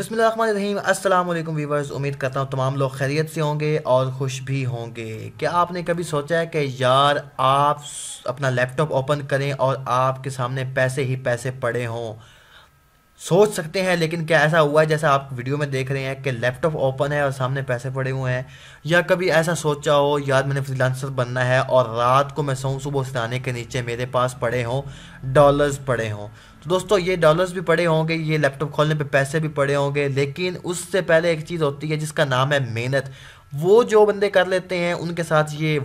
अस्सलाम वालेकुम वीवर्स उम्मीद करता हूँ तमाम लोग खैरियत से होंगे और खुश भी होंगे क्या आपने कभी सोचा है कि यार आप अपना लैपटॉप ओपन करें और आपके सामने पैसे ही पैसे पड़े हों सोच सकते हैं लेकिन क्या ऐसा हुआ है जैसा आप वीडियो में देख रहे हैं कि लैपटॉप ओपन है और सामने पैसे पड़े हुए हैं या कभी ऐसा सोचा हो यार मैंने फ्रीलांसर बनना है और रात को मैं सोऊं सुबह सिराने के नीचे मेरे पास पड़े हों डॉलर्स पड़े हों तो दोस्तों ये डॉलर्स भी पड़े होंगे ये लैपटॉप खोलने पर पैसे भी पड़े होंगे लेकिन उससे पहले एक चीज़ होती है जिसका नाम है मेहनत वो जो बंदे कर लेते हैं उनके साथ ये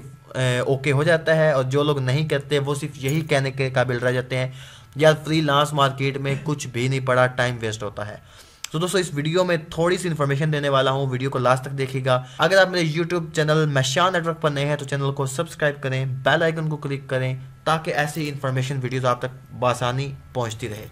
ओके हो जाता है और जो लोग नहीं करते वो सिर्फ यही कहने के काबिल रह जाते हैं या फ्रीलांस मार्केट में कुछ भी नहीं पड़ा टाइम वेस्ट होता है तो दोस्तों इस वीडियो में थोड़ी सी इन्फॉर्मेशन देने वाला हूँ वीडियो को लास्ट तक देखिएगा अगर आप मेरे यूट्यूब चैनल मैशान नेटवर्क पर नए हैं तो चैनल को सब्सक्राइब करें बेल आइकन को क्लिक करें ताकि ऐसी इन्फॉर्मेशन वीडियोस आप तक बासानी पहुँचती रहे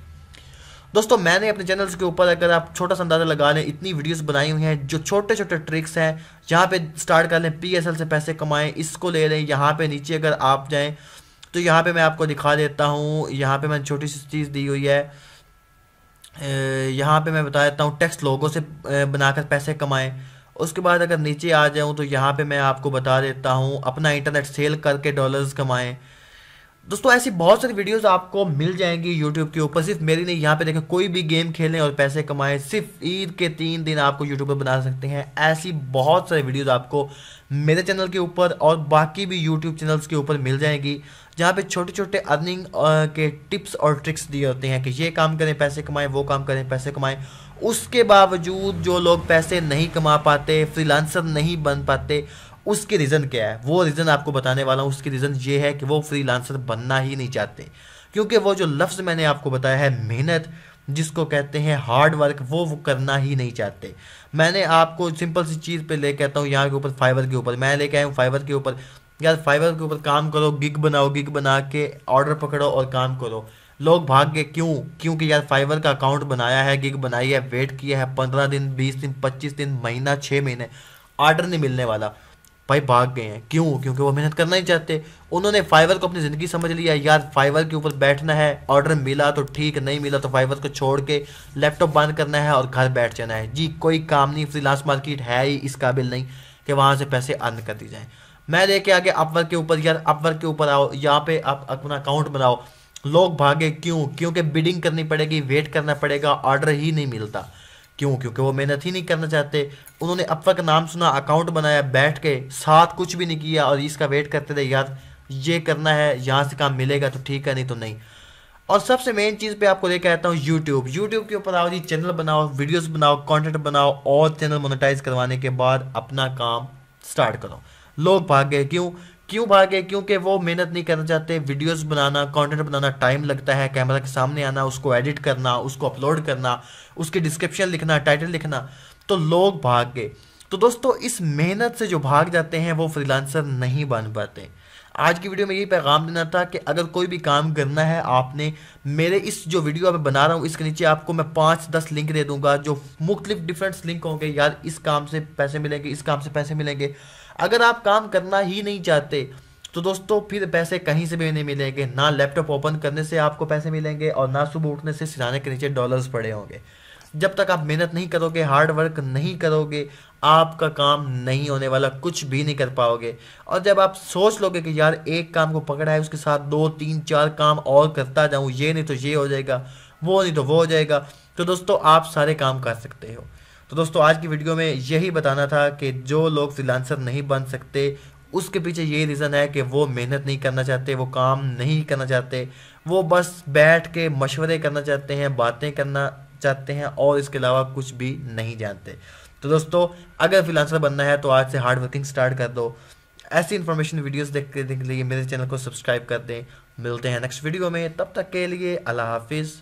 दोस्तों मैंने अपने चैनल्स के ऊपर अगर आप छोटा सा अंदाज़ा लगा लें इतनी वीडियोस बनाई हुई हैं जो छोटे छोटे ट्रिक्स हैं जहाँ पे स्टार्ट कर लें पीएसएल से पैसे कमाएं इसको ले लें यहाँ पे नीचे अगर आप जाएं तो यहाँ पे मैं आपको दिखा देता हूँ यहाँ पे मैंने छोटी सी चीज़ दी हुई है यहाँ पे मैं बता देता हूँ टैक्स लोगों से बनाकर पैसे कमाएं उसके बाद अगर नीचे आ जाऊँ तो यहाँ पे मैं आपको बता देता हूँ अपना इंटरनेट सेल करके डॉलर्स कमाएं दोस्तों ऐसी बहुत सारी वीडियोस आपको मिल जाएंगी यूट्यूब के ऊपर सिर्फ मेरी नहीं यहाँ पे देखें कोई भी गेम खेलें और पैसे कमाएं सिर्फ ईद के तीन दिन आपको यूट्यूब पर बना सकते हैं ऐसी बहुत सारी वीडियोस आपको मेरे चैनल के ऊपर और बाकी भी यूट्यूब चैनल्स के ऊपर मिल जाएंगी जहाँ पे छोटे छोटे अर्निंग के टिप्स और ट्रिक्स दिए होते हैं कि ये काम करें पैसे कमाएं वो काम करें पैसे कमाएं उसके बावजूद जो लोग पैसे नहीं कमा पाते फ्रीलांसर नहीं बन पाते उसके रीज़न क्या है वो रीज़न आपको बताने वाला हूँ उसके रीज़न ये है कि वो फ्री बनना ही नहीं चाहते क्योंकि वो जो लफ्ज़ मैंने आपको बताया है मेहनत जिसको कहते हैं हार्ड वर्क वो वो करना ही नहीं चाहते मैंने आपको सिंपल सी चीज़ पे ले कहता हूँ यहाँ के ऊपर फाइबर के ऊपर मैं लेके आया हूँ फाइबर के ऊपर यार फाइबर के ऊपर काम करो गिग बनाओ गिग बना के ऑर्डर पकड़ो और काम करो लोग भाग गए क्यों क्योंकि यार फाइबर का अकाउंट बनाया है गिग बनाई है वेट किया है पंद्रह दिन बीस दिन पच्चीस दिन महीना छः महीने ऑर्डर नहीं मिलने वाला भाई भाग गए हैं क्यों क्योंकि वो मेहनत करना ही चाहते उन्होंने फाइवर को अपनी ज़िंदगी समझ लिया यार फाइवर के ऊपर बैठना है ऑर्डर मिला तो ठीक नहीं मिला तो फाइवर को छोड़ के लैपटॉप बंद करना है और घर बैठ जाना है जी कोई काम नहीं फ्रीलांस मार्केट है ही इस काबिल नहीं कि वहाँ से पैसे अर्न कर दी जाए मैं देखे आगे अपवर्क के ऊपर यार अपवर्क के ऊपर आओ यहाँ पे आप अपना अकाउंट बनाओ लोग भागे क्यों क्योंकि बिडिंग करनी पड़ेगी वेट करना पड़ेगा ऑर्डर ही नहीं मिलता क्यों क्योंकि वो मेहनत ही नहीं करना चाहते उन्होंने अब तक नाम सुना अकाउंट बनाया बैठ के साथ कुछ भी नहीं किया और इसका वेट करते थे यार ये करना है यहाँ से काम मिलेगा तो ठीक है नहीं तो नहीं और सबसे मेन चीज़ पे आपको लेकर आता हूँ यूट्यूब यूट्यूब के ऊपर आओ जी चैनल बनाओ वीडियोस बनाओ कंटेंट बनाओ और चैनल मोनेटाइज करवाने के बाद अपना काम स्टार्ट करो लोग भाग गए क्यों क्यों भागे क्योंकि वो मेहनत नहीं करना चाहते वीडियोस बनाना कंटेंट बनाना टाइम लगता है कैमरा के सामने आना उसको एडिट करना उसको अपलोड करना उसके डिस्क्रिप्शन लिखना टाइटल लिखना तो लोग भाग गए तो दोस्तों इस मेहनत से जो भाग जाते हैं वो फ्रीलांसर नहीं बन पाते आज की वीडियो में यही पैगाम देना था कि अगर कोई भी काम करना है आपने मेरे इस जो वीडियो मैं बना रहा हूँ इसके नीचे आपको मैं पाँच दस लिंक दे दूंगा जो मुख्तलिफ डिफरेंट्स लिंक होंगे यार इस काम से पैसे मिलेंगे इस काम से पैसे मिलेंगे अगर आप काम करना ही नहीं चाहते तो दोस्तों फिर पैसे कहीं से भी नहीं मिलेंगे ना लैपटॉप ओपन करने से आपको पैसे मिलेंगे और ना सुबह उठने से सिराने के नीचे डॉलर्स पड़े होंगे जब तक आप मेहनत नहीं करोगे हार्ड वर्क नहीं करोगे आपका काम नहीं होने वाला कुछ भी नहीं कर पाओगे और जब आप सोच लोगे कि यार एक काम को पकड़ा है उसके साथ दो तीन चार काम और करता जाऊं ये नहीं तो ये हो जाएगा वो नहीं तो वो हो जाएगा तो दोस्तों आप सारे काम कर सकते हो तो दोस्तों आज की वीडियो में यही बताना था कि जो लोग फ्रीलांसर नहीं बन सकते उसके पीछे ये रीज़न है कि वो मेहनत नहीं करना चाहते वो काम नहीं करना चाहते वो बस बैठ के मशवरे करना चाहते हैं बातें करना चाहते हैं और इसके अलावा कुछ भी नहीं जानते तो दोस्तों अगर फ्रीलांसर बनना है तो आज से हार्ड वर्किंग स्टार्ट कर दो ऐसी इन्फॉर्मेशन वीडियोस देखने के लिए मेरे चैनल को सब्सक्राइब कर दें मिलते हैं नेक्स्ट वीडियो में तब तक के लिए अल्लाह हाफिज़